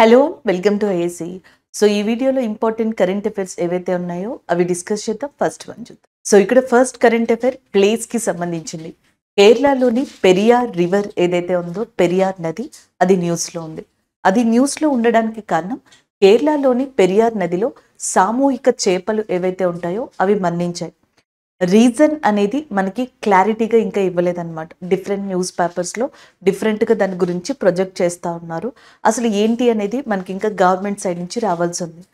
hello welcome to AC so ఈ వీడియోలో important current affairs ఏవైతే ఉన్నాయో అవి డిస్కస్ చేద్దాం ఫస్ట్ వన్ చూద్దాం సో ఇక్కడ ఫస్ట్ కరెంట్ అఫైర్ ప్లేస్కి సంబంధించింది కేరళలోని పెరియార్ రివర్ ఏదైతే ఉందో పెరియార్ నది అది న్యూస్లో ఉంది అది న్యూస్లో ఉండడానికి కారణం కేరళలోని పెరియార్ నదిలో సామూహిక చేపలు ఏవైతే ఉంటాయో అవి మన్నించాయి రీజన్ అనేది మనకి క్లారిటీగా ఇంకా ఇవ్వలేదన్నమాట డిఫరెంట్ న్యూస్ పేపర్స్లో డిఫరెంట్గా దాని గురించి ప్రొజెక్ట్ చేస్తూ ఉన్నారు అసలు ఏంటి అనేది మనకి ఇంకా గవర్నమెంట్ సైడ్ నుంచి రావాల్సి ఉంది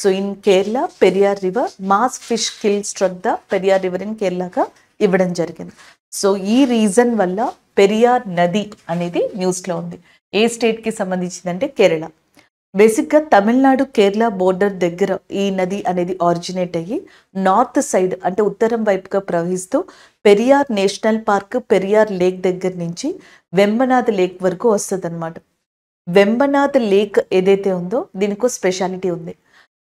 so in Kerala Periyar river mass fish kill struck the Periyar river in కేరళగా ఇవ్వడం జరిగింది సో ఈ రీజన్ వల్ల పెరియార్ నది అనేది న్యూస్లో ఉంది ఏ స్టేట్కి సంబంధించిందంటే కేరళ బేసిక్గా తమిళనాడు కేరళ బోర్డర్ దగ్గర ఈ నది అనేది ఆరిజినేట్ అయ్యి నార్త్ సైడ్ అంటే ఉత్తరం వైపుగా ప్రవహిస్తూ Periyar national park Periyar lake దగ్గర నుంచి వెంబనాథ్ లేక్ వరకు వస్తుంది అనమాట వెంబనాథ్ లేక్ ఏదైతే ఉందో దీనికి స్పెషాలిటీ ఉంది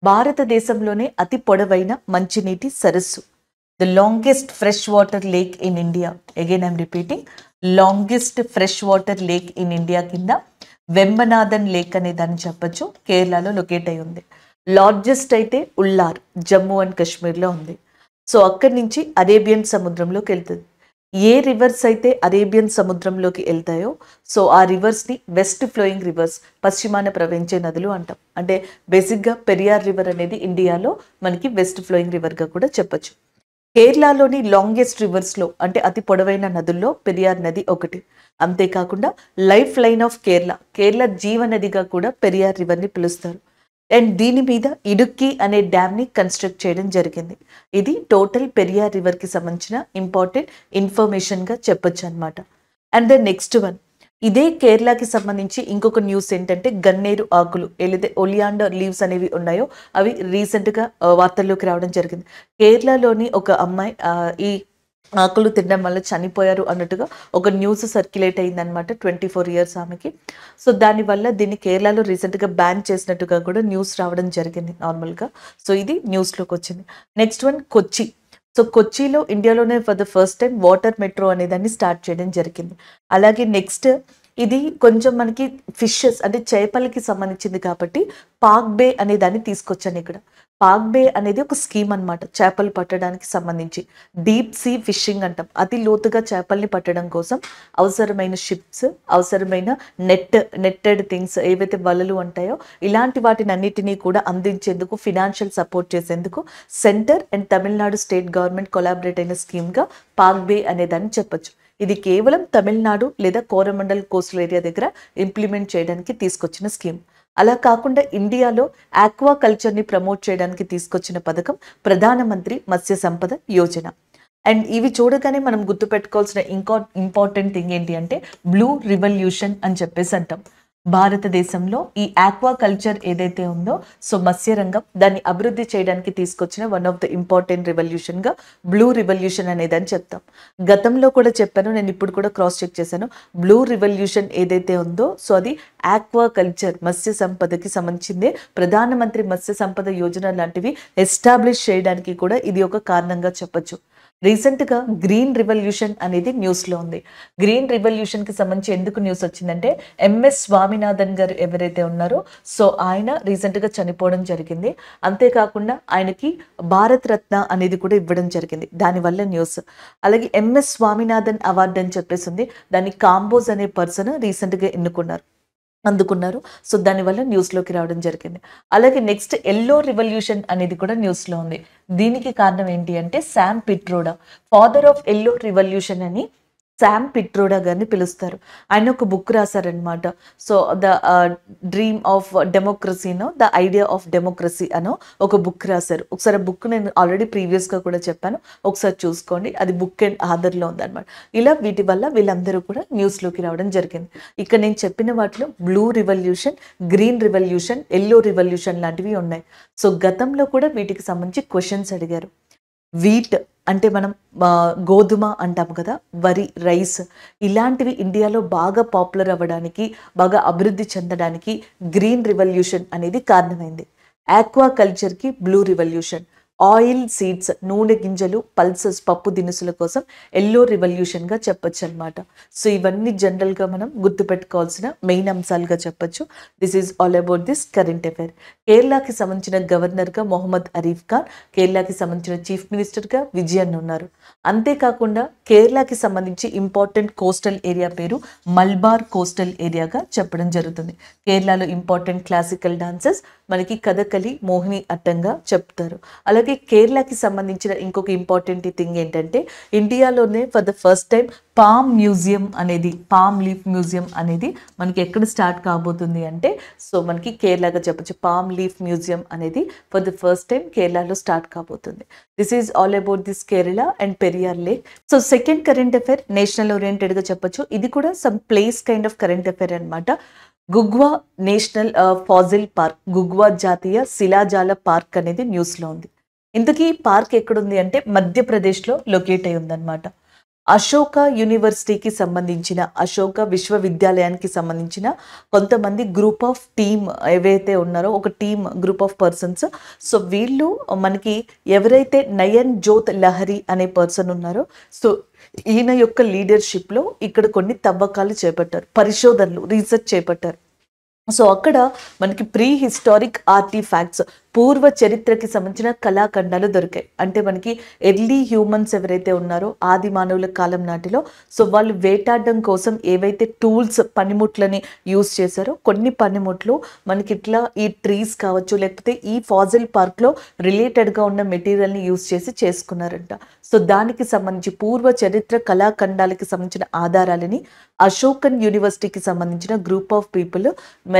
భారతదేశంలోనే అతి పొడవైన మంచినీటి సరస్సు the longest fresh water lake in India again I'm repeating longest fresh water lake in India కింద వెంబనాథన్ లేక్ అనే దాన్ని చెప్పచ్చు కేరళలో లొకేట్ అయి ఉంది లార్జెస్ట్ అయితే ఉల్లార్ జమ్మూ అండ్ కాశ్మీర్లో ఉంది సో అక్కడి నుంచి అరేబియన్ సముద్రంలోకి వెళ్తుంది ఏ రివర్స్ అయితే అరేబియన్ సముద్రంలోకి వెళ్తాయో సో ఆ రివర్స్ని వెస్ట్ ఫ్లోయింగ్ రివర్స్ పశ్చిమాన ప్రవహించే నదులు అంటాం అంటే బేసిక్గా పెరియార్ రివర్ అనేది ఇండియాలో మనకి వెస్ట్ ఫ్లోయింగ్ రివర్గా కూడా చెప్పచ్చు కేరళలోని లాంగెస్ట్ రివర్స్లో అంటే అతి పొడవైన నదుల్లో పెరియార్ నది ఒకటి అంతేకాకుండా life line of Kerala Kerala జీవనదిగా కూడా పెరియార్ రివర్ని పిలుస్తారు అండ్ దీని మీద ఇడుక్కి అనే డ్యామ్ని కన్స్ట్రక్ట్ చేయడం జరిగింది ఇది టోటల్ పెరియార్ రివర్కి సంబంధించిన ఇంపార్టెంట్ ఇన్ఫర్మేషన్గా చెప్పొచ్చు అనమాట అండ్ ద నెక్స్ట్ వన్ ఇదే కేరళకి సంబంధించి ఇంకొక న్యూస్ ఏంటంటే గన్నేరు ఆకులు ఏదైతే ఒలియాండర్ లీవ్స్ అనేవి ఉన్నాయో అవి రీసెంట్గా వార్తల్లోకి రావడం జరిగింది కేరళలోని ఒక అమ్మాయి ఈ ఆకులు తినడం వల్ల చనిపోయారు అన్నట్టుగా ఒక న్యూస్ సర్క్యులేట్ అయిందనమాట ట్వంటీ ఫోర్ ఇయర్స్ ఆమెకి సో దానివల్ల దీన్ని కేరళలో రీసెంట్గా బ్యాన్ చేసినట్టుగా కూడా న్యూస్ రావడం జరిగింది నార్మల్గా సో ఇది న్యూస్లోకి వచ్చింది నెక్స్ట్ వన్ కొచ్చి సో కొచ్చిలో ఇండియాలోనే for the first time water metro అనేదాన్ని స్టార్ట్ చేయడం జరిగింది అలాగే నెక్స్ట్ ఇది కొంచెం మనకి ఫిషెస్ అంటే చేపలకి సంబంధించింది కాబట్టి పాక్ బే అనే దాన్ని తీసుకొచ్చాను ఇక్కడ పాగ్బే అనేది ఒక స్కీమ్ అనమాట చేపలు పట్టడానికి సంబంధించి డీప్ సీ ఫిషింగ్ అంటాం అతి లోతుగా చేపల్ని పట్టడం కోసం అవసరమైన షిప్స్ అవసరమైన నెట్ నెట్టెడ్ థింగ్స్ ఏవైతే వలలు ఉంటాయో ఇలాంటి వాటిని అన్నిటినీ కూడా అందించేందుకు ఫినాన్షియల్ సపోర్ట్ చేసేందుకు centre and Tamil Nadu state government collaborate అయిన స్కీమ్గా పాగ్బే అనేదాన్ని చెప్పొచ్చు ఇది కేవలం తమిళనాడు లేదా కోరమండల్ కోస్టల్ ఏరియా దగ్గర ఇంప్లిమెంట్ చేయడానికి తీసుకొచ్చిన స్కీమ్ అలా కాకుండా ఇండియాలో ఆక్వా కల్చర్ని ప్రమోట్ చేయడానికి తీసుకొచ్చిన పథకం ప్రధానమంత్రి మత్స్య సంపద యోజన అండ్ ఇవి చూడగానే మనం గుర్తుపెట్టుకోవాల్సిన ఇంకో ఇంపార్టెంట్ థింగ్ ఏంటి అంటే బ్లూ రివల్యూషన్ అని చెప్పేసి అంటాం భారతదేశంలో ఈ ఆక్వా కల్చర్ ఏదైతే ఉందో సో మత్స్యరంగం దాన్ని అభివృద్ధి చేయడానికి తీసుకొచ్చిన వన్ ఆఫ్ ద ఇంపార్టెంట్ రివల్యూషన్గా బ్లూ రివల్యూషన్ అనేది అని చెప్తాం గతంలో కూడా చెప్పాను నేను ఇప్పుడు కూడా క్రాస్ చెక్ చేశాను బ్లూ రివల్యూషన్ ఏదైతే ఉందో సో అది ఆక్వా కల్చర్ మత్స్య సంపదకి సంబంధించిందే ప్రధానమంత్రి మత్స్య సంపద యోజన లాంటివి ఎస్టాబ్లిష్ చేయడానికి కూడా ఇది ఒక కారణంగా చెప్పచ్చు రీసెంట్గా గ్రీన్ రివల్యూషన్ అనేది న్యూస్లో ఉంది గ్రీన్ రివల్యూషన్కి సంబంధించి ఎందుకు న్యూస్ వచ్చిందంటే ఎంఎస్ స్వామినాథన్ గారు ఎవరైతే ఉన్నారో సో ఆయన రీసెంట్గా చనిపోవడం జరిగింది అంతేకాకుండా ఆయనకి రత్న అనేది కూడా ఇవ్వడం జరిగింది దానివల్ల న్యూస్ అలాగే ఎంఎస్ స్వామినాథన్ అవార్డు అని చెప్పేసి ఉంది దాన్ని కాంబోజ్ అనే పర్సన్ రీసెంట్గా ఎన్నుకున్నారు అందుకున్నారు సో దానివల్ల న్యూస్లోకి రావడం జరిగింది అలాగే నెక్స్ట్ ఎల్లో రివల్యూషన్ అనేది కూడా న్యూస్లో ఉంది దీనికి కారణం ఏంటి అంటే Sam Pitroda father of yellow revolution అని శామ్ పిట్రోడా గారిని పిలుస్తారు ఆయన ఒక బుక్ రాశారనమాట సో ద డ్రీమ్ ఆఫ్ డెమోక్రసీనో ద ఐడియా ఆఫ్ డెమోక్రసీ అనో ఒక బుక్ రాశారు ఒకసారి బుక్ నేను ఆల్రెడీ ప్రీవియస్గా కూడా చెప్పాను ఒకసారి చూసుకోండి అది బుక్ అండ్ ఆధర్లో ఉందన్నమాట ఇలా వీటి వల్ల వీళ్ళందరూ కూడా న్యూస్లోకి రావడం జరిగింది ఇక్కడ నేను చెప్పిన వాటిలో blue revolution green revolution yellow revolution లాంటివి ఉన్నాయి సో గతంలో కూడా వీటికి సంబంధించి క్వశ్చన్స్ అడిగారు వీట్ అంటే మనం గోధుమ అంటాము కదా వరి రైస్ ఇలాంటివి ఇండియాలో బాగా పాపులర్ అవ్వడానికి బాగా అభివృద్ధి చెందడానికి గ్రీన్ రివల్యూషన్ అనేది కారణమైంది ఆక్వా కల్చర్కి బ్లూ రివల్యూషన్ ఆయిల్ సీడ్స్ నూనె గింజలు పల్సస్ పప్పు దినుసుల కోసం ఎల్లో రివల్యూషన్గా చెప్పొచ్చు అనమాట సో ఇవన్నీ జనరల్గా మనం గుర్తుపెట్టుకోవాల్సిన మెయిన్ అంశాలుగా చెప్పొచ్చు this is all about this current affair కేరళకి సంబంధించిన గవర్నర్గా మొహమ్మద్ అరీఫ్ ఖాన్ కేరళకి సంబంధించిన చీఫ్ మినిస్టర్గా విజయన్ ఉన్నారు అంతేకాకుండా కేరళకి సంబంధించి ఇంపార్టెంట్ కోస్టల్ ఏరియా పేరు మల్బార్ కోస్టల్ ఏరియాగా చెప్పడం జరుగుతుంది కేరళలో ఇంపార్టెంట్ క్లాసికల్ డాన్సెస్ మనకి కథకలి మోహిని అట్టంగా చెప్తారు అలాగే అలాగే కేరళకి సంబంధించిన ఇంకొక ఇంపార్టెంట్ థింగ్ ఏంటంటే ఇండియాలోనే for the first time palm museum అనేది పామ్ లీఫ్ మ్యూజియం అనేది మనకి ఎక్కడ స్టార్ట్ కాబోతుంది అంటే సో మనకి కేరళగా చెప్పచ్చు పామ్ లీఫ్ మ్యూజియం అనేది ఫర్ ద ఫస్ట్ టైం కేరళలో స్టార్ట్ కాబోతుంది this is all about this Kerala and Periyar lake so second current affair national ఓరియంటెడ్గా చెప్పొచ్చు ఇది కూడా some place kind of current affair అనమాట Ghughwa national fossil uh, park Ghughwa జాతీయ శిలాజాల పార్క్ అనేది న్యూస్లో ఉంది ఇంతకీ పార్క్ ఎక్కడుంది అంటే మధ్యప్రదేశ్లో లొకేట్ అయి ఉందన్నమాట అశోక యూనివర్సిటీకి సంబంధించిన అశోక విశ్వవిద్యాలయానికి సంబంధించిన కొంతమంది గ్రూప్ ఆఫ్ టీమ్ ఏవైతే ఉన్నారో ఒక team group of persons so వీళ్ళు మనకి ఎవరైతే నయన్ జ్యోత్ లహరి అనే పర్సన్ ఉన్నారో సో ఈయన యొక్క లీడర్షిప్లో ఇక్కడ కొన్ని తవ్వకాలు చేపట్టారు పరిశోధనలు రీసెర్చ్ చేపట్టారు సో అక్కడ మనకి ప్రీ హిస్టారిక్ ఫ్యాక్ట్స్ పూర్వ చరిత్రకి సంబంధించిన కళాఖండాలు దొరికాయి అంటే మనకి ఎర్లీ హ్యూమన్స్ ఎవరైతే ఉన్నారో ఆది మానవుల కాలం నాటిలో సో వాళ్ళు వేటాడడం కోసం ఏవైతే టూల్స్ పనిముట్లని యూజ్ చేశారో కొన్ని పనిముట్లు మనకి ఇట్లా ఈ ట్రీస్ కావచ్చు లేకపోతే ఈ ఫాజిల్ పార్క్లో రిలేటెడ్గా ఉన్న మెటీరియల్ని యూజ్ చేసి చేసుకున్నారంట సో దానికి సంబంధించి పూర్వ చరిత్ర కళాఖండాలకి సంబంధించిన ఆధారాలని అశోకన్ యూనివర్సిటీకి సంబంధించిన గ్రూప్ ఆఫ్ పీపుల్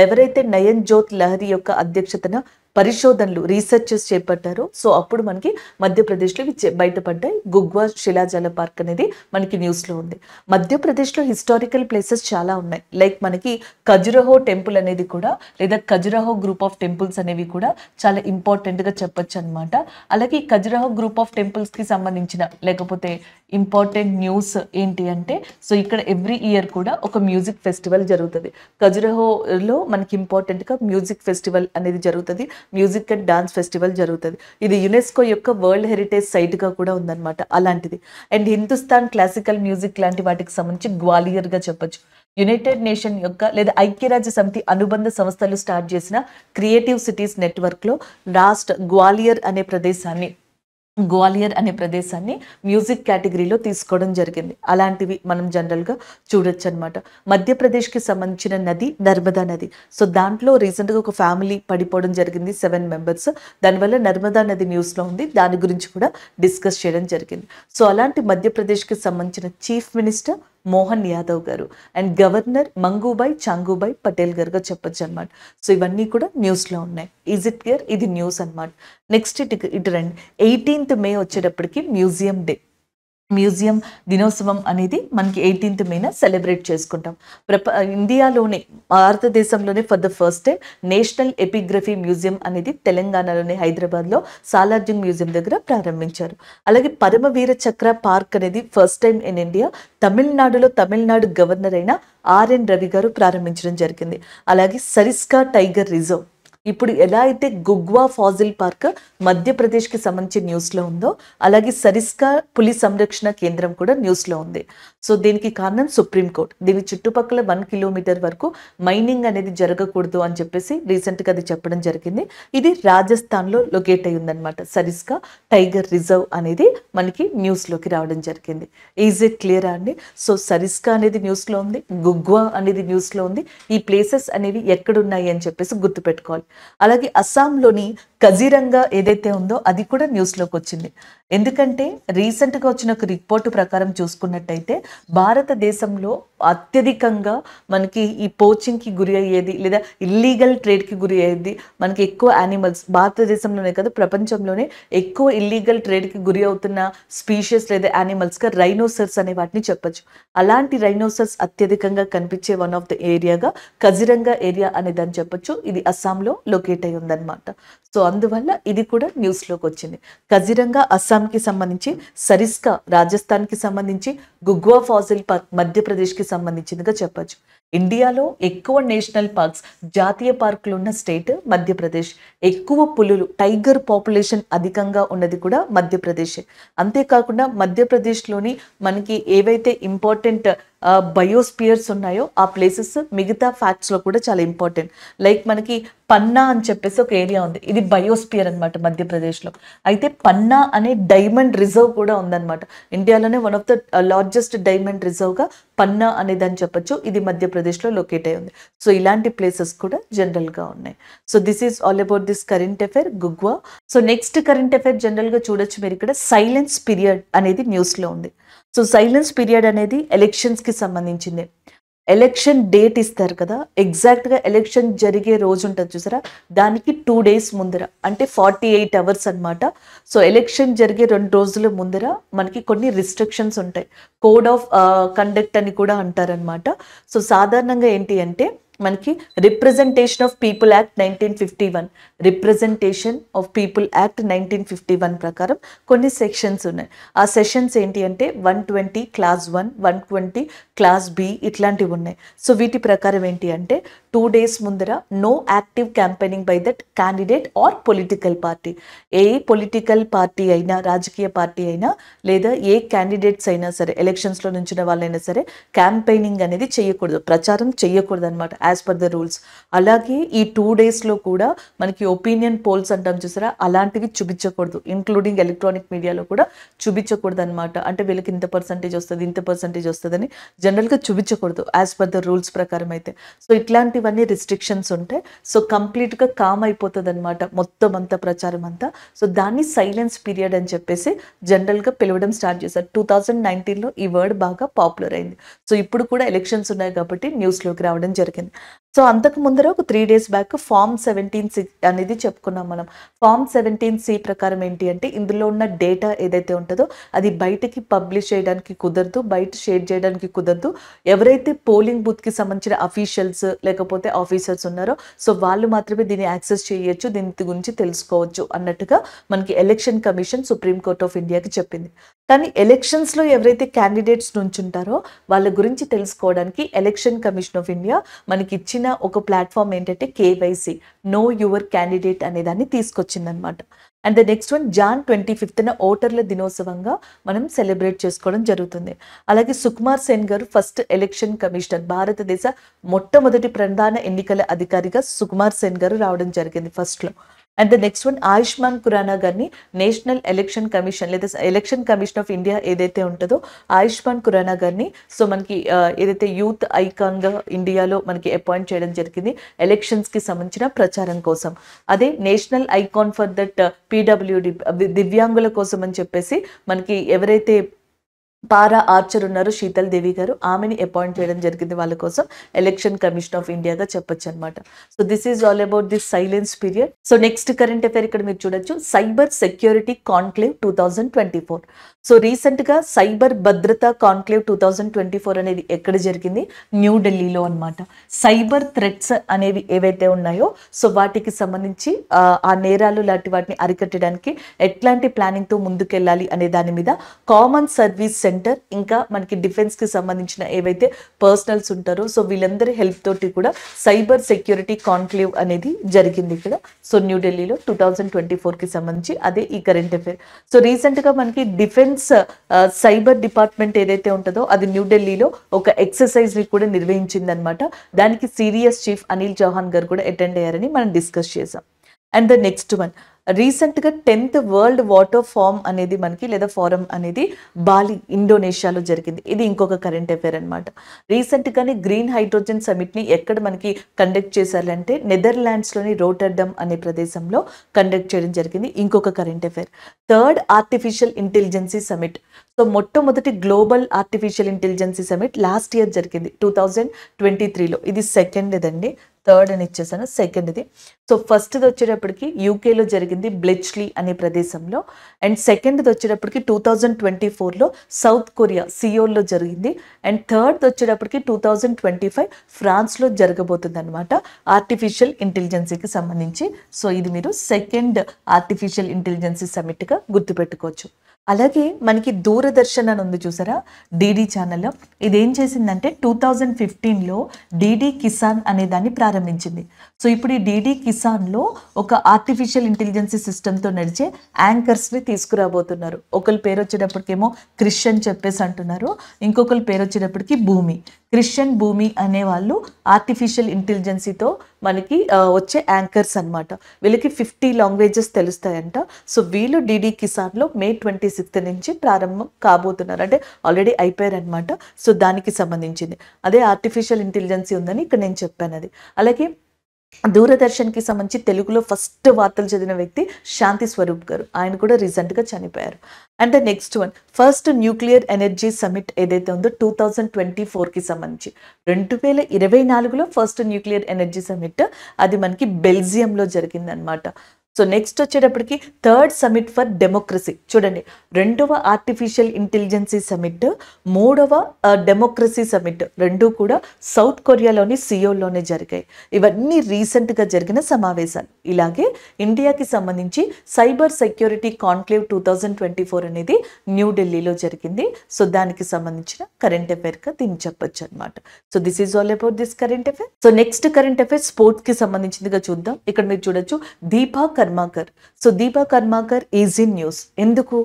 ఎవరైతే నయన్ జ్యోత్ లహరి యొక్క అధ్యక్షతన పరిశోధనలు రీసెర్చెస్ చేపట్టారు సో అప్పుడు మనకి మధ్యప్రదేశ్లో ఇవి బయటపడ్డాయి గుగ్వా శిలాజల పార్క్ అనేది మనకి న్యూస్లో ఉంది మధ్యప్రదేశ్లో హిస్టారికల్ ప్లేసెస్ చాలా ఉన్నాయి లైక్ మనకి ఖజురహో టెంపుల్ అనేది కూడా లేదా ఖజురహో గ్రూప్ ఆఫ్ టెంపుల్స్ అనేవి కూడా చాలా ఇంపార్టెంట్గా చెప్పొచ్చు అనమాట అలాగే ఖజురహో గ్రూప్ ఆఫ్ టెంపుల్స్కి సంబంధించిన లేకపోతే ఇంపార్టెంట్ న్యూస్ ఏంటి అంటే సో ఇక్కడ ఎవ్రీ ఇయర్ కూడా ఒక మ్యూజిక్ ఫెస్టివల్ జరుగుతుంది ఖజురహోలో మనకి ఇంపార్టెంట్గా మ్యూజిక్ ఫెస్టివల్ అనేది జరుగుతుంది మ్యూజిక్ అండ్ డాన్స్ ఫెస్టివల్ జరుగుతుంది ఇది యునెస్కో యొక్క వరల్డ్ హెరిటేజ్ సైట్గా కూడా ఉందన్నమాట అలాంటిది అండ్ హిందుస్థాన్ క్లాసికల్ మ్యూజిక్ లాంటి వాటికి సంబంధించి గ్వాలియర్గా చెప్పొచ్చు యునైటెడ్ నేషన్ యొక్క లేదా ఐక్యరాజ్య సమితి అనుబంధ సంస్థలు స్టార్ట్ చేసిన క్రియేటివ్ సిటీస్ నెట్వర్క్లో రాష్ట్ర గ్వాలియర్ అనే ప్రదేశాన్ని గ్వాలియర్ అనే ప్రదేశాన్ని మ్యూజిక్ కేటగిరీలో తీసుకోవడం జరిగింది అలాంటివి మనం జనరల్గా చూడొచ్చు అనమాట మధ్యప్రదేశ్కి సంబంధించిన నది నర్మదా నది సో దాంట్లో రీసెంట్గా ఒక ఫ్యామిలీ పడిపోవడం జరిగింది సెవెన్ మెంబర్స్ దానివల్ల నర్మదా నది న్యూస్లో ఉంది దాని గురించి కూడా డిస్కస్ చేయడం జరిగింది సో అలాంటి మధ్యప్రదేశ్కి సంబంధించిన చీఫ్ మినిస్టర్ మోహన్ యాదవ్ గారు అండ్ గవర్నర్ మంగూబాయ్ చాంగూబాయ్ పటేల్ గారుగా చెప్పొచ్చు అనమాట సో ఇవన్నీ కూడా న్యూస్లో ఉన్నాయి ఈజ్ ఇట్ క్లియర్ ఇది న్యూస్ అనమాట నెక్స్ట్ ఇటు ఇటు రండి ఎయిటీన్త్ మే వచ్చేటప్పటికి మ్యూజియం డే మ్యూజియం దినోత్సవం అనేది మనకి ఎయిటీన్త్ మేన సెలబ్రేట్ చేసుకుంటాం ప్రప ఇండియాలోనే భారతదేశంలోనే for the first time national epigraphy museum అనేది తెలంగాణలోని హైదరాబాద్లో సాలార్జింగ్ మ్యూజియం దగ్గర ప్రారంభించారు అలాగే పరమవీర చక్ర పార్క్ అనేది ఫస్ట్ టైం ఇన్ ఇండియా తమిళనాడులో తమిళనాడు గవర్నర్ అయిన ఆర్ఎన్ రవి గారు ప్రారంభించడం జరిగింది అలాగే సరిస్కా టైగర్ రిజర్వ్ ఇప్పుడు ఎలా అయితే గుగ్వా ఫాజిల్ పార్క్ మధ్యప్రదేశ్కి సంబంధించి న్యూస్లో ఉందో అలాగే సరిస్కా పులి సంరక్షణ కేంద్రం కూడా న్యూస్లో ఉంది సో దీనికి కారణం సుప్రీంకోర్టు దీని చుట్టుపక్కల వన్ కిలోమీటర్ వరకు మైనింగ్ అనేది జరగకూడదు అని చెప్పేసి రీసెంట్గా అది చెప్పడం జరిగింది ఇది రాజస్థాన్లో లొకేట్ అయి ఉందన్నమాట సరిస్గా టైగర్ రిజర్వ్ అనేది మనకి న్యూస్లోకి రావడం జరిగింది ఈజ్ ఇట్ క్లియర్ అండి సో సరిస్కా అనేది న్యూస్లో ఉంది గుగ్వా అనేది న్యూస్లో ఉంది ఈ ప్లేసెస్ అనేవి ఎక్కడున్నాయి అని చెప్పేసి గుర్తుపెట్టుకోవాలి అలాగే అస్సాంలోని కజీరంగా ఏదైతే ఉందో అది కూడా న్యూస్లోకి వచ్చింది ఎందుకంటే రీసెంట్గా వచ్చిన ఒక రిపోర్టు ప్రకారం చూసుకున్నట్టయితే భారతదేశంలో అత్యధికంగా మనకి ఈ పోచింగ్కి గురి అయ్యేది లేదా ఇల్లీగల్ ట్రేడ్కి గురి అయ్యేది మనకి ఎక్కువ యానిమల్స్ భారతదేశంలోనే కాదు ప్రపంచంలోనే ఎక్కువ ఇల్లీగల్ ట్రేడ్కి గురి అవుతున్న స్పీషియస్ లేదా యానిమల్స్గా రైనోసర్స్ అనే వాటిని చెప్పచ్చు అలాంటి రైనోసర్స్ అత్యధికంగా కనిపించే వన్ ఆఫ్ ద ఏరియాగా కజిరంగా ఏరియా అనేదాన్ని చెప్పచ్చు ఇది అస్సాంలో లొకేట్ అయ్యి ఉందన్నమాట సో అందువల్ల ఇది కూడా న్యూస్లోకి వచ్చింది కజిరంగా అస్సాంకి సంబంధించి సరిస్కా రాజస్థాన్కి సంబంధించి గుగ్వా ఫాజిల్ మధ్యప్రదేశ్కి సంబంధించిందిగా చెప్పచ్చు ఇండియాలో ఎక్కువ నేషనల్ పార్క్స్ జాతీయ పార్కులు ఉన్న స్టేట్ మధ్యప్రదేశ్ ఎక్కువ పులులు టైగర్ పాపులేషన్ అధికంగా ఉన్నది కూడా మధ్యప్రదేశ్ అంతేకాకుండా మధ్యప్రదేశ్లోని మనకి ఏవైతే ఇంపార్టెంట్ బయోస్పియర్స్ ఉన్నాయో ఆ ప్లేసెస్ మిగతా ఫ్యాక్ట్స్లో కూడా చాలా ఇంపార్టెంట్ లైక్ మనకి పన్నా అని చెప్పేసి ఒక ఏరియా ఉంది ఇది బయోస్పియర్ అనమాట మధ్యప్రదేశ్లో అయితే పన్నా అనే డైమండ్ రిజర్వ్ కూడా ఉందన్నమాట ఇండియాలోనే one of the largest diamond రిజర్వ్గా పన్నా అనేదని చెప్పొచ్చు ఇది మధ్యప్రదేశ్లో లొకేట్ అయి ఉంది సో ఇలాంటి ప్లేసెస్ కూడా జనరల్గా ఉన్నాయి so this is all about this current affair Ghughwa so next current affair జనరల్గా చూడొచ్చు మీరు ఇక్కడ సైలెన్స్ పీరియడ్ అనేది న్యూస్లో ఉంది సో సైలెన్స్ పీరియడ్ అనేది ఎలక్షన్స్కి సంబంధించింది ఎలక్షన్ డేట్ ఇస్తారు కదా ఎగ్జాక్ట్గా ఎలక్షన్ జరిగే రోజు ఉంటుంది చూసారా దానికి టూ డేస్ ముందర అంటే ఫార్టీ ఎయిట్ అవర్స్ అనమాట సో ఎలక్షన్ జరిగే రెండు రోజుల ముందర మనకి కొన్ని రిస్ట్రిక్షన్స్ ఉంటాయి కోడ్ ఆఫ్ కండక్ట్ అని కూడా అంటారనమాట సో సాధారణంగా ఏంటి అంటే మనకి representation of people act nineteen fifty one representation of people act nineteen fifty one ప్రకారం కొన్ని సెక్షన్స్ ఉన్నాయి ఆ సెషన్స్ ఏంటి అంటే one twenty clause one one twenty clause B ఇట్లాంటివి ఉన్నాయి సో వీటి ప్రకారం ఏంటి అంటే టూ డేస్ ముందర no active campaigning by that candidate or political party ఏ పొలిటికల్ పార్టీ అయినా రాజకీయ పార్టీ అయినా లేదా ఏ క్యాండిడేట్స్ అయినా సరే ఎలక్షన్స్లో నుంచిన వాళ్ళైనా సరే క్యాంపెయినింగ్ అనేది చేయకూడదు ప్రచారం చేయకూడదు అనమాట యాజ్ పర్ ద రూల్స్ అలాగే ఈ టూ డేస్లో కూడా మనకి ఒపీనియన్ పోల్స్ అంటాం చూసారా అలాంటివి చూపించకూడదు ఇంక్లూడింగ్ ఎలక్ట్రానిక్ మీడియాలో కూడా చూపించకూడదు అనమాట అంటే వీళ్ళకి ఇంత పర్సంటేజ్ వస్తుంది ఇంత పర్సంటేజ్ వస్తుందని జనరల్గా చూపించకూడదు యాజ్ పర్ ద రూల్స్ ప్రకారం అయితే సో ఇట్లాంటివన్నీ రిస్ట్రిక్షన్స్ ఉంటాయి సో కంప్లీట్గా కామ్ అయిపోతుంది అనమాట మొత్తం అంతా ప్రచారం అంతా సో దాన్ని సైలెన్స్ పీరియడ్ అని చెప్పేసి జనరల్గా పిలవడం స్టార్ట్ చేశారు టూ థౌజండ్ నైన్టీన్లో ఈ వర్డ్ బాగా పాపులర్ అయింది సో ఇప్పుడు కూడా ఎలక్షన్స్ ఉన్నాయి కాబట్టి న్యూస్లోకి రావడం జరిగింది సో అంతకు ముందర ఒక three days back form seventeen C అనేది చెప్పుకున్నాం మనం ఫామ్ సెవెంటీన్ సి ప్రకారం ఏంటి అంటే ఇందులో ఉన్న డేటా ఏదైతే ఉంటుందో అది బయటకి పబ్లిష్ చేయడానికి కుదరదు బయట షేర్ చేయడానికి కుదరదు ఎవరైతే పోలింగ్ బూత్కి సంబంధించిన అఫీషియల్స్ లేకపోతే ఆఫీసర్స్ ఉన్నారో సో వాళ్ళు మాత్రమే దీన్ని యాక్సెస్ చేయొచ్చు దీని గురించి తెలుసుకోవచ్చు అన్నట్టుగా మనకి ఎలక్షన్ కమిషన్ సుప్రీంకోర్ట్ ఆఫ్ ఇండియాకి చెప్పింది కానీ ఎలక్షన్స్లో ఎవరైతే క్యాండిడేట్స్ నుంచి ఉంటారో వాళ్ళ గురించి తెలుసుకోవడానికి ఎలక్షన్ కమిషన్ ఆఫ్ ఇండియా మనకి ఇచ్చిన ముఖ్యమైన ఒక ప్లాట్ఫామ్ ఏంటంటే కేవైసీ నో యువర్ క్యాండిడేట్ అనే దాన్ని తీసుకొచ్చిందనమాట and the next one Jan twenty ఫిఫ్త్న ఓటర్ల దినోత్సవంగా మనం సెలబ్రేట్ చేసుకోవడం జరుగుతుంది అలాగే సుకుమార్ సేన్ గారు ఫస్ట్ ఎలక్షన్ కమిషనర్ భారతదేశ మొట్టమొదటి ప్రధాన ఎన్నికల అధికారిగా సుకుమార్ సేన్ గారు రావడం జరిగింది ఫస్ట్లో and the next one Ayushmann Khurrana గారిని నేషనల్ ఎలక్షన్ కమిషన్ లేదా ఎలక్షన్ కమిషన్ ఆఫ్ ఇండియా ఏదైతే ఉంటుందో ఆయుష్మాన్ ఖురానా గారిని సో మనకి ఏదైతే యూత్ ఐకాన్గా ఇండియాలో మనకి అపాయింట్ చేయడం జరిగింది ఎలక్షన్స్కి సంబంధించిన ప్రచారం కోసం అదే national icon for that PWD దివ్యాంగుల కోసం అని చెప్పేసి మనకి ఎవరైతే పారా ఆర్చర్ ఉన్నారు శీతల్ దేవి గారు ఆమెని అపాయింట్ చేయడం జరిగింది వాళ్ళ కోసం ఎలక్షన్ కమిషన్ ఆఫ్ ఇండియాగా చెప్పొచ్చు అనమాట so this is all about this silence period so next current affair ఇక్కడ మీరు చూడొచ్చు cyber security conclave two thousand twenty four so రీసెంట్గా సైబర్ భద్రతా కాన్క్లేవ్ టూ ట్వంటీ ఫోర్ అనేది ఎక్కడ జరిగింది న్యూఢిల్లీలో అనమాట సైబర్ థ్రెట్స్ అనేవి ఏవైతే ఉన్నాయో సో వాటికి సంబంధించి ఆ నేరాలు లాంటి వాటిని అరికట్టడానికి ఎట్లాంటి ప్లానింగ్తో ముందుకెళ్ళాలి అనే దాని మీద కామన్ సర్వీస్ సెంటర్ సెంటర్ ఇంకా మనకి డిఫెన్స్కి సంబంధించిన ఏవైతే పర్సనల్స్ ఉంటారో సో వీళ్ళందరి హెల్ప్ తోటి కూడా సైబర్ సెక్యూరిటీ కాన్క్లేవ్ అనేది జరిగింది ఇక్కడ సో న్యూఢిల్లీలో టూ థౌజండ్ ట్వంటీ ఫోర్కి సంబంధించి అదే ఈ కరెంట్ అఫేర్ సో రీసెంట్గా మనకి డిఫెన్స్ సైబర్ డిపార్ట్మెంట్ ఏదైతే ఉంటుందో అది న్యూఢిల్లీలో ఒక ఎక్సర్సైజ్ని కూడా నిర్వహించింది అనమాట దానికి సీరియస్ చీఫ్ అనిల్ చౌహాన్ గారు కూడా అటెండ్ అయ్యారని మనం డిస్కస్ చేసాం అండ్ ద నెక్స్ట్ వన్ రీసెంట్గా టెన్త్ వరల్డ్ వాటర్ ఫార్మ్ అనేది మనకి లేదా ఫారం అనేది బాలి ఇండోనేషియాలో జరిగింది ఇది ఇంకొక కరెంట్ అఫేర్ అనమాట రీసెంట్గానే గ్రీన్ హైడ్రోజన్ సమిట్ని ఎక్కడ మనకి కండక్ట్ చేశారంటే నెదర్లాండ్స్లోని రోటర్డమ్ అనే ప్రదేశంలో కండక్ట్ చేయడం జరిగింది ఇంకొక current affair third artificial intelligence summit so మొట్టమొదటి global artificial intelligence summit last year జరిగింది టూ థౌజండ్ ట్వంటీ త్రీలో ఇది సెకండ్ ఇదండి థర్డ్ అని ఇచ్చేసాను సెకండ్ ఇది సో ఫస్ట్ది వచ్చేటప్పటికి యూకేలో జరిగింది బ్లెచ్లీ అనే ప్రదేశంలో అండ్ సెకండ్ది వచ్చేటప్పటికి టూ థౌజండ్ ట్వంటీ ఫోర్లో సౌత్ కొరియా సియోల్లో జరిగింది అండ్ థర్డ్ వచ్చేటప్పటికి టూ థౌజండ్ ట్వంటీ ఫైవ్ ఫ్రాన్స్లో జరగబోతుంది అనమాట ఆర్టిఫిషియల్ ఇంటెలిజెన్సీకి సంబంధించి సో ఇది మీరు సెకండ్ ఆర్టిఫిషియల్ ఇంటెలిజెన్సీ సమిట్గా గుర్తుపెట్టుకోవచ్చు అలాగే మనకి దూరదర్శన్ అని ఉంది చూసారా డీడీ ఛానల్ ఏం చేసిందంటే టూ థౌజండ్ ఫిఫ్టీన్లో డీడీ కిసాన్ అనే దాన్ని ప్రారంభించింది సో ఇప్పుడు ఈ డీడీ కిసాన్లో ఒక ఆర్టిఫిషియల్ ఇంటెలిజెన్సీ సిస్టమ్తో నడిచే యాంకర్స్ని తీసుకురాబోతున్నారు ఒకరి పేరు వచ్చేటప్పటికేమో క్రిస్టియన్ చెప్పేసి అంటున్నారు ఇంకొకరి పేరు వచ్చేటప్పటికి భూమి క్రిస్టియన్ భూమి అనే వాళ్ళు ఆర్టిఫిషియల్ ఇంటెలిజెన్సీతో మనకి వచ్చే యాంకర్స్ అనమాట వీళ్ళకి ఫిఫ్టీ లాంగ్వేజెస్ తెలుస్తాయంట సో వీళ్ళు డిడి కిసాన్లో మే ట్వంటీ సిక్స్త్ నుంచి ప్రారంభం కాబోతున్నారు అంటే ఆల్రెడీ అయిపోయారనమాట సో దానికి సంబంధించింది అదే ఆర్టిఫిషియల్ ఇంటెలిజెన్సీ ఉందని ఇక్కడ నేను చెప్పాను అది అలాగే దూరదర్శన్కి సంబంధించి తెలుగులో ఫస్ట్ వార్తలు చదివిన వ్యక్తి శాంతి స్వరూప్ గారు ఆయన కూడా రీసెంట్గా చనిపోయారు and the next one first nuclear energy summit ఏదైతే ఉందో టూ థౌజండ్ ట్వంటీ ఫోర్కి సంబంధించి రెండు వేల ఇరవై నాలుగులో ఫస్ట్ న్యూక్లియర్ ఎనర్జీ సమిట్ అది మనకి బెల్జియంలో జరిగిందనమాట సో నెక్స్ట్ వచ్చేటప్పటికి థర్డ్ సమిట్ ఫర్ డెమోక్రసీ చూడండి రెండవ ఆర్టిఫిషియల్ ఇంటెలిజెన్సీ సమిట్ మూడవ డెమోక్రసీ సమిట్ రెండు కూడా సౌత్ కొరియాలోని సియోల్లోనే జరిగాయి ఇవన్నీ రీసెంట్గా జరిగిన సమావేశాలు ఇలాగే ఇండియాకి సంబంధించి cyber security conclave two thousand twenty four అనేది న్యూఢిల్లీలో జరిగింది సో దానికి సంబంధించిన కరెంట్ అఫైర్గా దీన్ని చెప్పొచ్చు అనమాట so this is all about this current affair so next current affair స్పోర్ట్స్కి సంబంధించిందిగా చూద్దాం ఇక్కడ మీరు చూడొచ్చు Deepa Karmakar so Deepa Karmakar is in news ఎందుకు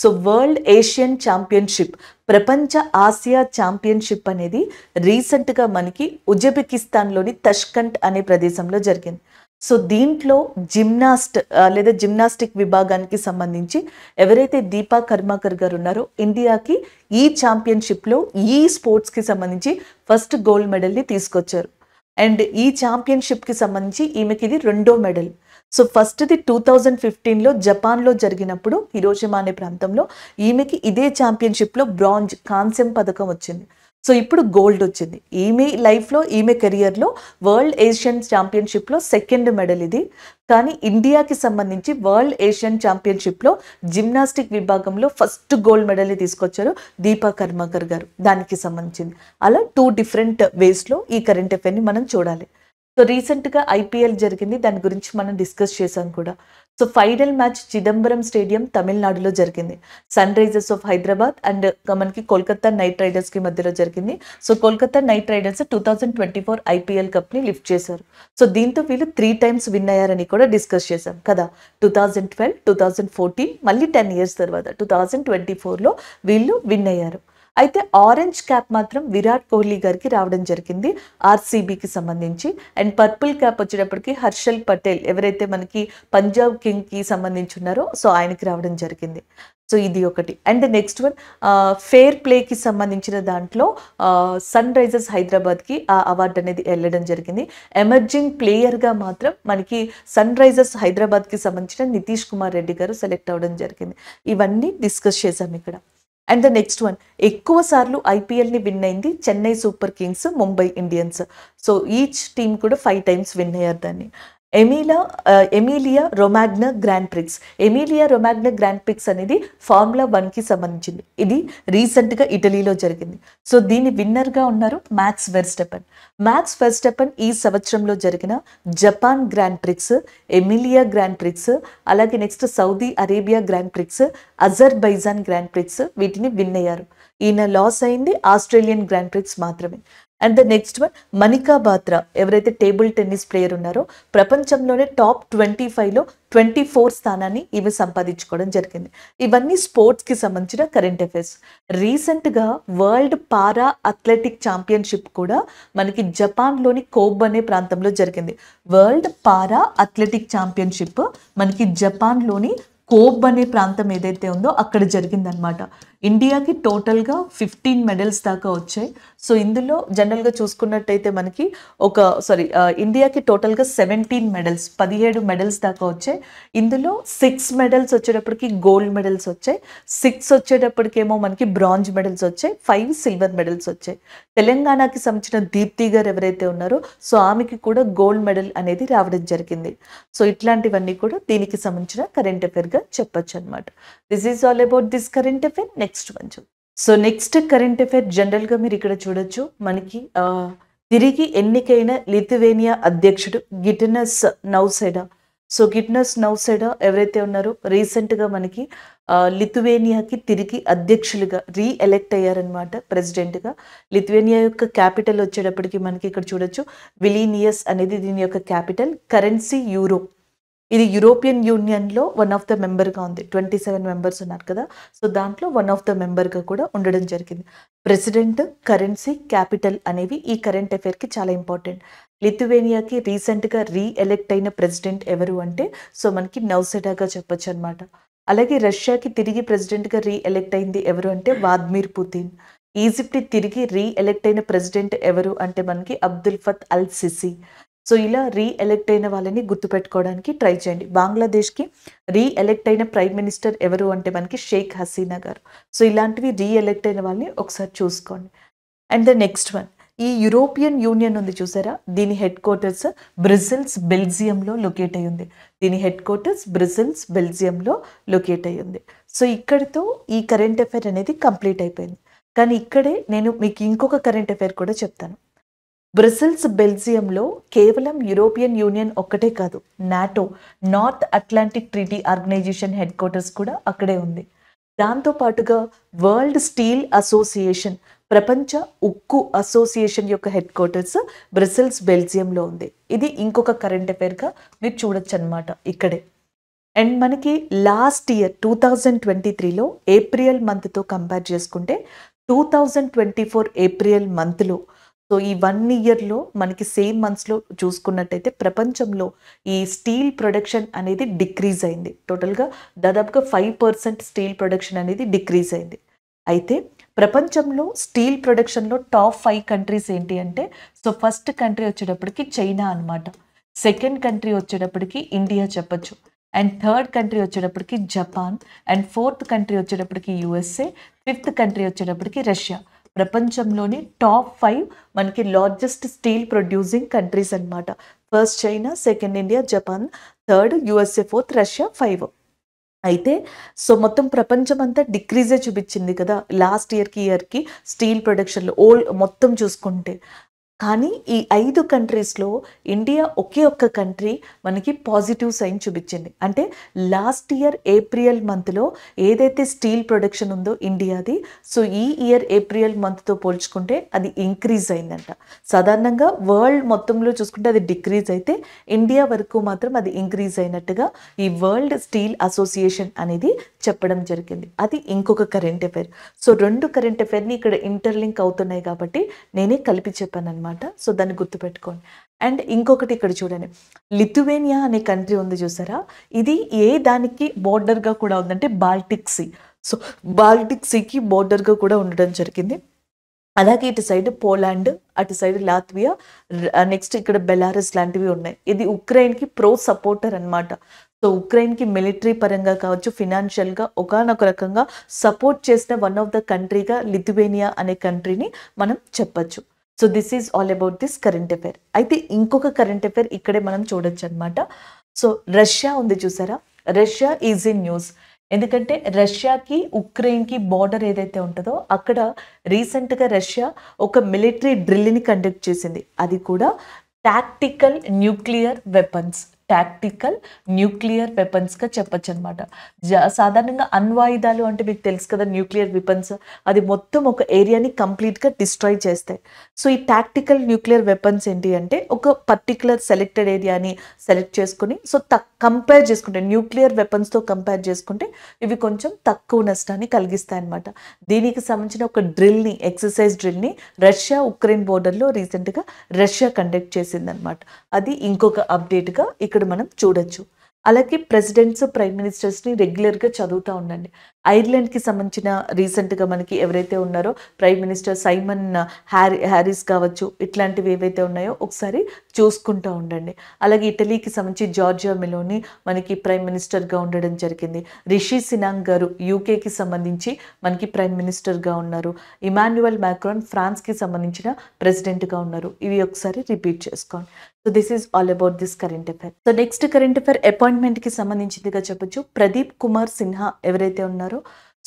సో వరల్డ్ ఏషియన్ ఛాంపియన్షిప్ ప్రపంచ ఆసియా ఛాంపియన్షిప్ అనేది రీసెంట్గా మనకి ఉజ్బెకిస్తాన్లోని తష్కంట్ అనే ప్రదేశంలో జరిగింది సో దీంట్లో జిమ్నాస్ట్ లేదా జిమ్నాస్టిక్ విభాగానికి సంబంధించి ఎవరైతే దీపా కర్మాకర్ గారు ఉన్నారో ఇండియాకి ఈ ఛాంపియన్షిప్లో ఈ స్పోర్ట్స్కి సంబంధించి ఫస్ట్ గోల్డ్ మెడల్ని తీసుకొచ్చారు అండ్ ఈ ఛాంపియన్షిప్కి సంబంధించి ఈమెకి ఇది రెండో మెడల్ సో ఫస్ట్ది టూ థౌజండ్ ఫిఫ్టీన్లో జపాన్లో జరిగినప్పుడు హిరోషిమా అనే ప్రాంతంలో ఈమెకి ఇదే ఛాంపియన్షిప్లో బ్రాంజ్ కాంస్యం పథకం వచ్చింది సో ఇప్పుడు గోల్డ్ వచ్చింది ఈమె లైఫ్లో ఈమె కెరియర్లో వరల్డ్ ఏషియన్ ఛాంపియన్షిప్లో సెకండ్ మెడల్ ఇది కానీ ఇండియాకి సంబంధించి వరల్డ్ ఏషియన్ ఛాంపియన్షిప్లో జిమ్నాస్టిక్ విభాగంలో ఫస్ట్ గోల్డ్ మెడల్ని తీసుకొచ్చారు దీపా కర్మాకర్ గారు దానికి సంబంధించింది అలా టూ డిఫరెంట్ వేస్లో ఈ కరెంట్ అఫేర్ని మనం చూడాలి సో రీసెంట్గా ఐపీఎల్ జరిగింది దాని గురించి మనం డిస్కస్ చేసాం కూడా so final match Chidambaram stadium తమిళనాడులో జరిగింది Sunrisers of Hyderabad and మనకి కోల్కతా నైట్ రైడర్స్కి మధ్యలో జరిగింది so Kolkata knight riders two thousand twenty four IPL కప్ని లిఫ్ట్ చేశారు సో దీంతో వీళ్ళు త్రీ టైమ్స్ విన్ అయ్యారని కూడా డిస్కస్ చేశాం కదా two thousand twelve two thousand fourteen మళ్ళీ టెన్ ఇయర్స్ తర్వాత టూ థౌజండ్ ట్వంటీ ఫోర్లో వీళ్ళు విన్ అయ్యారు అయితే ఆరెంజ్ క్యాప్ మాత్రం విరాట్ కోహ్లీ గారికి రావడం జరిగింది ఆర్సీబీకి సంబంధించి అండ్ పర్పుల్ క్యాప్ వచ్చేటప్పటికి హర్షల్ పటేల్ ఎవరైతే మనకి పంజాబ్ కింగ్కి సంబంధించి ఉన్నారో సో ఆయనకి రావడం జరిగింది సో ఇది ఒకటి అండ్ నెక్స్ట్ వన్ ఫేర్ ప్లేకి సంబంధించిన దాంట్లో సన్ రైజర్స్ హైదరాబాద్కి ఆ అవార్డు అనేది వెళ్ళడం జరిగింది ఎమర్జింగ్ ప్లేయర్గా మాత్రం మనకి సన్ రైజర్స్ హైదరాబాద్కి సంబంధించిన నితీష్ కుమార్ రెడ్డి గారు సెలెక్ట్ అవ్వడం జరిగింది ఇవన్నీ డిస్కస్ చేశాం ఇక్కడ అండ్ ద నెక్స్ట్ వన్ ఎక్కువ సార్లు ఐపీఎల్ని విన్ అయింది Chennai super kings Mumbai Indians so each team కూడా ఫైవ్ టైమ్స్ విన్ అయ్యారు దాన్ని ఎమీలా Emilia Romagna grand prix Emilia Romagna grand prix అనేది ఫార్ములా వన్కి సంబంధించింది ఇది రీసెంట్గా ఇటలీలో జరిగింది సో దీని విన్నర్గా ఉన్నారు మ్యాక్స్ వెర్స్టెపన్ మ్యాక్స్ వెర్స్టెపన్ ఈ సంవత్సరంలో జరిగిన Japan grand prix Emilia grand prix అలాగే next Saudi Arabia grand prix Azerbaijan grand prix వీటిని విన్ అయ్యారు ఈయన లాస్ అయింది ఆస్ట్రేలియన్ గ్రాండ్ ప్రిక్స్ మాత్రమే and the next one Manika Batra ఎవరైతే టేబుల్ టెన్నిస్ ప్లేయర్ ఉన్నారో ప్రపంచంలోనే టాప్ ట్వంటీ ఫైవ్లో ట్వంటీ ఫోర్ స్థానాన్ని ఈమె సంపాదించుకోవడం జరిగింది ఇవన్నీ స్పోర్ట్స్కి సంబంధించిన కరెంట్ అఫైర్స్ రీసెంట్గా వరల్డ్ పారా అథ్లెటిక్ ఛాంపియన్షిప్ కూడా మనకి జపాన్లోని కోబ్ అనే ప్రాంతంలో జరిగింది వరల్డ్ పారా అథ్లెటిక్ ఛాంపియన్షిప్ మనకి జపాన్లోని కోబ్ అనే ప్రాంతం ఏదైతే ఉందో అక్కడ జరిగిందనమాట ఇండియాకి టోటల్గా ఫిఫ్టీన్ మెడల్స్ దాకా వచ్చాయి సో ఇందులో జనరల్గా చూసుకున్నట్టయితే మనకి ఒక సారీ ఇండియాకి టోటల్గా సెవెంటీన్ మెడల్స్ పదిహేడు మెడల్స్ దాకా వచ్చాయి ఇందులో సిక్స్ మెడల్స్ వచ్చేటప్పటికి గోల్డ్ మెడల్స్ వచ్చాయి సిక్స్ వచ్చేటప్పటికేమో మనకి బ్రాంజ్ మెడల్స్ వచ్చాయి ఫైవ్ సిల్వర్ మెడల్స్ వచ్చాయి తెలంగాణకి సంబంధించిన దీప్తి గారు ఎవరైతే ఉన్నారో సో ఆమెకి కూడా గోల్డ్ మెడల్ అనేది రావడం జరిగింది సో ఇట్లాంటివన్నీ కూడా దీనికి సంబంధించిన కరెంట్ అఫేర్గా చెప్పొచ్చు అనమాట this is all about this current affair next one చూ సో నెక్స్ట్ కరెంట్ అఫైర్ జనరల్గా మీరు ఇక్కడ చూడొచ్చు మనకి తిరిగి ఎన్నికైన లిథువేనియా అధ్యక్షుడు గిటనస్ నౌసెడా సో గిట్నస్ నౌసెడా ఎవరైతే ఉన్నారో రీసెంట్గా మనకి లిథువేనియాకి తిరిగి అధ్యక్షులుగా రీ ఎలెక్ట్ అయ్యారనమాట ప్రెసిడెంట్గా లిథువేనియా యొక్క క్యాపిటల్ వచ్చేటప్పటికి మనకి ఇక్కడ చూడొచ్చు విలీనియస్ అనేది దీని యొక్క క్యాపిటల్ కరెన్సీ యూరో ఇది యూరోపియన్ యూనియన్లో వన్ ఆఫ్ ద మెంబర్గా ఉంది ట్వంటీ సెవెన్ మెంబర్స్ ఉన్నారు కదా సో దాంట్లో వన్ ఆఫ్ ద మెంబర్గా కూడా ఉండడం జరిగింది ప్రెసిడెంట్ కరెన్సీ క్యాపిటల్ అనేవి ఈ కరెంట్ అఫైర్కి చాలా ఇంపార్టెంట్ లిథువేనియాకి రీసెంట్గా రీఎలెక్ట్ అయిన ప్రెసిడెంట్ ఎవరు అంటే సో మనకి నౌసెడాగా చెప్పొచ్చు అనమాట అలాగే రష్యాకి తిరిగి ప్రెసిడెంట్గా రీఎలెక్ట్ అయింది ఎవరు అంటే వాద్మీర్ పుతిన్ ఈజిప్ట్ తిరిగి రీఎలెక్ట్ అయిన ప్రెసిడెంట్ ఎవరు అంటే మనకి Abdul Fattah al Sisi so ఇలా రీ ఎలెక్ట్ అయిన వాళ్ళని గుర్తుపెట్టుకోవడానికి ట్రై చేయండి బంగ్లాదేశ్కి రీ ఎలెక్ట్ అయిన ప్రైమ్ మినిస్టర్ ఎవరు అంటే మనకి షేక్ హసీనా గారు సో ఇలాంటివి రీ ఎలెక్ట్ అయిన వాళ్ళని ఒకసారి చూసుకోండి అండ్ ద నెక్స్ట్ వన్ ఈ యూరోపియన్ యూనియన్ ఉంది చూసారా దీని హెడ్ క్వార్టర్స్ బ్రిజిల్స్ బెల్జియంలో లొకేట్ అయి ఉంది దీని హెడ్ క్వార్టర్స్ బ్రిజిల్స్ బెల్జియంలో లొకేట్ అయి ఉంది సో ఇక్కడితో ఈ కరెంట్ అఫైర్ అనేది కంప్లీట్ అయిపోయింది కానీ ఇక్కడే నేను మీకు ఇంకొక కరెంట్ అఫైర్ కూడా చెప్తాను బ్రసెల్స్ బెల్జియంలో కేవలం యూరోపియన్ యూనియన్ ఒక్కటే కాదు NATO North Atlantic treaty organisation headquarters కూడా అక్కడే ఉంది దాంతోపాటుగా వరల్డ్ స్టీల్ అసోసియేషన్ ప్రపంచ ఉక్కు అసోసియేషన్ యొక్క హెడ్ క్వార్టర్స్ బ్రసెల్స్ బెల్జియంలో ఉంది ఇది ఇంకొక కరెంట్ అఫేర్గా మీరు చూడొచ్చు అనమాట ఇక్కడే అండ్ మనకి last year two thousand twenty త్రీలో ఏప్రిల్ మంత్తో కంపేర్ చేసుకుంటే two thousand twenty four April మంత్లో సో ఈ వన్ ఇయర్లో మనకి సేమ్ మంత్స్లో చూసుకున్నట్టయితే ప్రపంచంలో ఈ స్టీల్ ప్రొడక్షన్ అనేది డిక్రీజ్ అయింది టోటల్గా దాదాపుగా ఫైవ్ పర్సెంట్ స్టీల్ ప్రొడక్షన్ అనేది డిక్రీజ్ అయింది అయితే ప్రపంచంలో స్టీల్ ప్రొడక్షన్లో టాప్ ఫైవ్ కంట్రీస్ ఏంటి అంటే సో ఫస్ట్ కంట్రీ వచ్చేటప్పటికి చైనా అనమాట సెకండ్ కంట్రీ వచ్చేటప్పటికి ఇండియా చెప్పచ్చు అండ్ థర్డ్ కంట్రీ వచ్చేటప్పటికి జపాన్ అండ్ ఫోర్త్ కంట్రీ వచ్చేటప్పటికి యుఎస్ఏ ఫిఫ్త్ కంట్రీ వచ్చేటప్పటికి రష్యా ప్రపంచంలోని టాప్ ఫైవ్ మనకి లార్జెస్ట్ స్టీల్ ప్రొడ్యూసింగ్ కంట్రీస్ అనమాట first China second India Japan third USA fourth Russia five అయితే సో మొత్తం ప్రపంచం అంతా డిక్రీజే చూపించింది కదా లాస్ట్ ఇయర్కి ఇయర్కి స్టీల్ ప్రొడక్షన్లో ఓల్డ్ మొత్తం చూసుకుంటే కానీ ఈ ఐదు కంట్రీస్లో ఇండియా ఒకే ఒక్క కంట్రీ మనకి పాజిటివ్ సైన్ చూపించింది అంటే లాస్ట్ ఇయర్ ఏప్రిల్ మంత్లో ఏదైతే స్టీల్ ప్రొడక్షన్ ఉందో ఇండియాది సో ఈ ఇయర్ ఏప్రిల్ మంత్తో పోల్చుకుంటే అది ఇంక్రీజ్ అయిందంట సాధారణంగా వరల్డ్ మొత్తంలో చూసుకుంటే అది డిక్రీజ్ అయితే ఇండియా వరకు మాత్రం అది ఇంక్రీజ్ అయినట్టుగా ఈ వరల్డ్ స్టీల్ అసోసియేషన్ అనేది చెప్పడం జరిగింది అది ఇంకొక కరెంట్ అఫైర్ సో రెండు కరెంట్ అఫైర్ని ఇక్కడ ఇంటర్లింక్ అవుతున్నాయి కాబట్టి నేనే కలిపి చెప్పాను అనమాట అనమాట సో దాన్ని గుర్తుపెట్టుకోండి అండ్ ఇంకొకటి ఇక్కడ చూడండి లిథువేనియా అనే కంట్రీ ఉంది చూసారా ఇది ఏ దానికి బోర్డర్గా కూడా ఉందంటే బాల్టిక్ సీ సో బాల్టిక్ సీకి బోర్డర్గా కూడా ఉండడం జరిగింది అలాగే ఇటు సైడ్ పోలాండ్ అటు సైడ్ లాత్వియా నెక్స్ట్ ఇక్కడ బెలారస్ లాంటివి ఉన్నాయి ఇది ఉక్రెయిన్కి ప్రో సపోర్టర్ అనమాట సో ఉక్రెయిన్కి మిలిటరీ పరంగా కావచ్చు ఫినాన్షియల్గా ఒకనొక రకంగా సపోర్ట్ చేసిన వన్ ఆఫ్ ద కంట్రీగా లిథువేనియా అనే కంట్రీని మనం చెప్పచ్చు so this is all about this current affair అయితే ఇంకొక కరెంట్ అఫైర్ ఇక్కడే మనం చూడొచ్చు అనమాట సో రష్యా ఉంది చూసారా రష్యా ఈజ్ ఇన్ న్యూస్ ఎందుకంటే రష్యాకి ఉక్రెయిన్కి బార్డర్ ఏదైతే ఉంటుందో అక్కడ రీసెంట్గా రష్యా ఒక మిలిటరీ డ్రిల్ని కండక్ట్ చేసింది అది కూడా tactical nuclear weapons tactical nuclear వెపన్స్గా చెప్పచ్చు అనమాట సాధారణంగా అణ్వాయుధాలు అంటే మీకు తెలుసు కదా న్యూక్లియర్ వెపన్స్ అది మొత్తం ఒక ఏరియాని కంప్లీట్గా డిస్ట్రాయ్ చేస్తాయి సో ఈ టాక్టికల్ న్యూక్లియర్ వెపన్స్ ఏంటి అంటే ఒక పర్టికులర్ సెలెక్టెడ్ ఏరియాని సెలెక్ట్ చేసుకుని సో కంపేర్ చేసుకుంటే న్యూక్లియర్ వెపన్స్తో కంపేర్ చేసుకుంటే ఇవి కొంచెం తక్కువ నష్టాన్ని కలిగిస్తాయి అనమాట దీనికి సంబంధించిన ఒక డ్రిల్ని ఎక్సర్సైజ్ డ్రిల్ని రష్యా ఉక్రెయిన్ బోర్డర్లో రీసెంట్గా రష్యా కండక్ట్ చేసిందనమాట అది ఇంకొక అప్డేట్గా ఇక్కడ ఇక్కడ మనం చూడొచ్చు అలాగే ప్రెసిడెంట్స్ ప్రైమ్ మినిస్టర్స్ని రెగ్యులర్గా చదువుతూ ఉండండి ఐర్లాండ్కి సంబంధించిన రీసెంట్గా మనకి ఎవరైతే ఉన్నారో prime minister Simon Harry Harris కావచ్చు ఇట్లాంటివి ఏవైతే ఉన్నాయో ఒకసారి చూసుకుంటూ ఉండండి అలాగే ఇటలీకి సంబంధించి జార్జియా మిలోని మనకి ప్రైమ్ మినిస్టర్గా ఉండడం జరిగింది రిషి సినాంగ్ గారు యూకేకి సంబంధించి మనకి ప్రైమ్ మినిస్టర్గా ఉన్నారు ఇమాన్యువల్ మ్యాక్రాన్ ఫ్రాన్స్కి సంబంధించిన ప్రెసిడెంట్గా ఉన్నారు ఇవి ఒకసారి రిపీట్ చేసుకోండి so this is all about this current affair so next current appointment అపాయింట్మెంట్కి సంబంధించిందిగా చెప్పొచ్చు ప్రదీప్ కుమార్ సిన్హా ఎవరైతే ఉన్నారో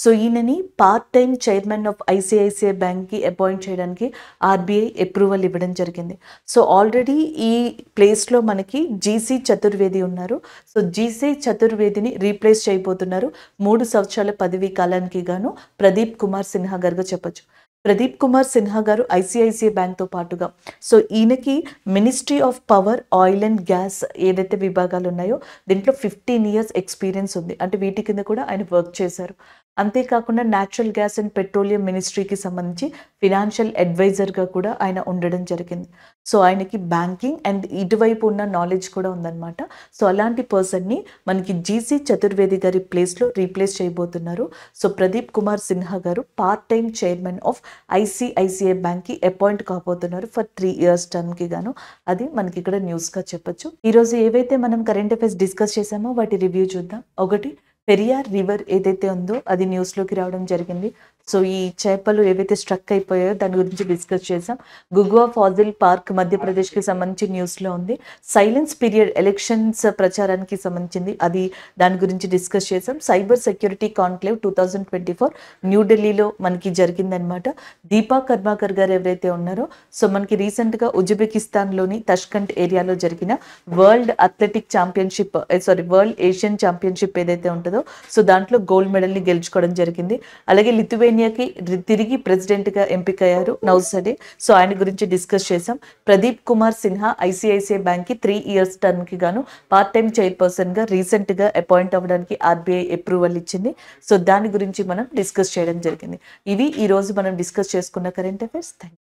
సో ఈయనని part time chairman of ICICI బ్యాంక్కి అపాయింట్ చేయడానికి ఆర్బీఐ అప్రూవల్ ఇవ్వడం జరిగింది సో ఆల్రెడీ ఈ ప్లేస్లో మనకి జీసీ చతుర్వేది ఉన్నారు సో జీసీ చతుర్వేదిని రీప్లేస్ చేయబోతున్నారు మూడు సంవత్సరాల పదవీ కాలానికి గాను ప్రదీప్ కుమార్ సిన్హా గారుగా చెప్పచ్చు ప్రదీప్ కుమార్ సిన్హా గారు ఐసిఐసిఐ బ్యాంక్తో పాటుగా సో ఈయనకి ministry of power oil and gas ఏదైతే విభాగాలు ఉన్నాయో దీంట్లో ఫిఫ్టీన్ ఇయర్స్ ఎక్స్పీరియన్స్ ఉంది అంటే వీటి కింద కూడా ఆయన వర్క్ చేశారు అంతేకాకుండా న్యాచురల్ గ్యాస్ అండ్ పెట్రోలియం మినిస్ట్రీకి సంబంధించి ఫినాన్షియల్ అడ్వైజర్గా కూడా ఆయన ఉండడం జరిగింది సో ఆయనకి బ్యాంకింగ్ అండ్ ఇటువైపు ఉన్న నాలెడ్జ్ కూడా ఉందన్నమాట సో అలాంటి పర్సన్ని మనకి జీసీ చతుర్వేది గారి ప్లేస్లో రీప్లేస్ చేయబోతున్నారు so Pradeep Kumar Sinha garu part time chairman of ICICI బ్యాంక్కి అపాయింట్ కాబోతున్నారు ఫర్ త్రీ ఇయర్స్ టర్మ్కి గాను అది మనకి ఇక్కడ న్యూస్గా చెప్పొచ్చు ఈరోజు ఏవైతే మనం కరెంట్ అఫైర్స్ డిస్కస్ చేశామో వాటి రివ్యూ చూద్దాం ఒకటి పెరియార్ రివర్ ఏదైతే ఉందో అది న్యూస్లోకి రావడం జరిగింది సో ఈ చేపలు ఏవైతే స్ట్రక్ అయిపోయాయో దాని గురించి డిస్కస్ చేసాం గుగువా ఫాజిల్ పార్క్ మధ్యప్రదేశ్కి సంబంధించి న్యూస్లో ఉంది సైలెన్స్ పీరియడ్ ఎలక్షన్స్ ప్రచారానికి సంబంధించింది అది దాని గురించి డిస్కస్ చేసాం cyber security conclave two thousand twenty four న్యూఢిల్లీలో మనకి జరిగిందనమాట దీపా కర్మాకర్ గారు ఎవరైతే ఉన్నారో సో మనకి రీసెంట్గా ఉజ్బెకిస్తాన్లోని తష్కంట్ ఏరియాలో జరిగిన world athletic championship sorry world Asian championship ఏదైతే ఉంటుందో ఉన్నారు సో దాంట్లో గోల్డ్ మెడల్ని గెలుచుకోవడం జరిగింది అలాగే లిథువేనియాకి తిరిగి ప్రెసిడెంట్గా ఎంపికయ్యారు నౌసడే సో ఆయన గురించి డిస్కస్ చేశాం ప్రదీప్ కుమార్ సిన్హా ఐసిఐసిఐ బ్యాంక్కి త్రీ ఇయర్స్ టర్మ్కి గాను పార్ట్ టైం చైర్పర్సన్గా రీసెంట్గా అపాయింట్ అవ్వడానికి ఆర్బీఐ అప్రూవల్ ఇచ్చింది సో దాని గురించి మనం డిస్కస్ చేయడం జరిగింది ఇవి ఈరోజు మనం డిస్కస్ చేసుకున్న కరెంట్ అఫైర్స్ థ్యాంక్